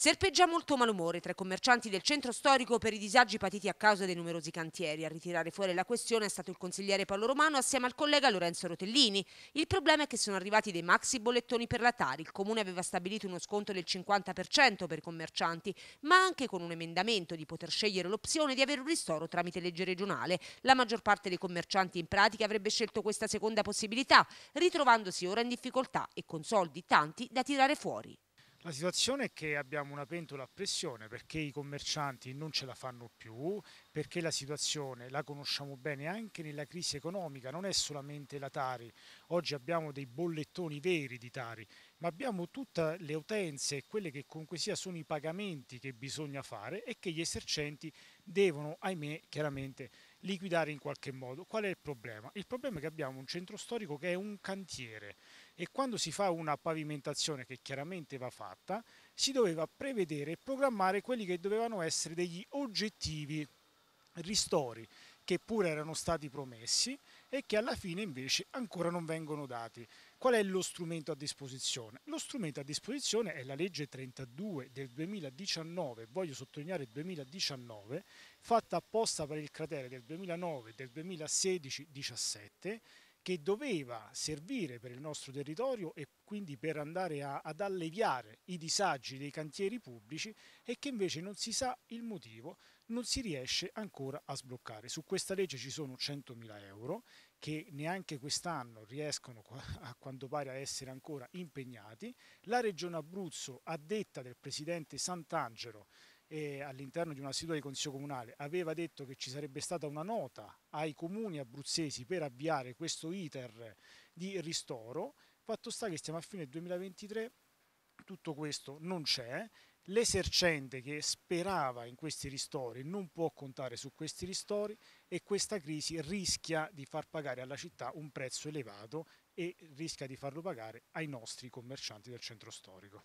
Serpeggia molto malumore tra i commercianti del centro storico per i disagi patiti a causa dei numerosi cantieri. A ritirare fuori la questione è stato il consigliere Paolo Romano assieme al collega Lorenzo Rotellini. Il problema è che sono arrivati dei maxi bollettoni per la Tari. Il comune aveva stabilito uno sconto del 50% per i commercianti, ma anche con un emendamento di poter scegliere l'opzione di avere un ristoro tramite legge regionale. La maggior parte dei commercianti in pratica avrebbe scelto questa seconda possibilità, ritrovandosi ora in difficoltà e con soldi tanti da tirare fuori. La situazione è che abbiamo una pentola a pressione perché i commercianti non ce la fanno più, perché la situazione la conosciamo bene anche nella crisi economica, non è solamente la Tari, oggi abbiamo dei bollettoni veri di Tari, ma abbiamo tutte le utenze e quelle che comunque sia sono i pagamenti che bisogna fare e che gli esercenti devono, ahimè, chiaramente liquidare in qualche modo. Qual è il problema? Il problema è che abbiamo un centro storico che è un cantiere e quando si fa una pavimentazione che chiaramente va fatta, si doveva prevedere e programmare quelli che dovevano essere degli oggettivi ristori che pure erano stati promessi e che alla fine invece ancora non vengono dati. Qual è lo strumento a disposizione? Lo strumento a disposizione è la legge 32 del 2019, voglio sottolineare 2019, fatta apposta per il cratere del 2009 e del 2016-17, che doveva servire per il nostro territorio e quindi per andare a, ad alleviare i disagi dei cantieri pubblici e che invece non si sa il motivo, non si riesce ancora a sbloccare. Su questa legge ci sono 100.000 euro che neanche quest'anno riescono a quanto pare a essere ancora impegnati. La Regione Abruzzo, a detta del Presidente Sant'Angelo, eh, all'interno di una seduta di Consiglio Comunale, aveva detto che ci sarebbe stata una nota ai comuni abruzzesi per avviare questo iter di ristoro. Fatto sta che stiamo a fine 2023, tutto questo non c'è L'esercente che sperava in questi ristori non può contare su questi ristori e questa crisi rischia di far pagare alla città un prezzo elevato e rischia di farlo pagare ai nostri commercianti del centro storico.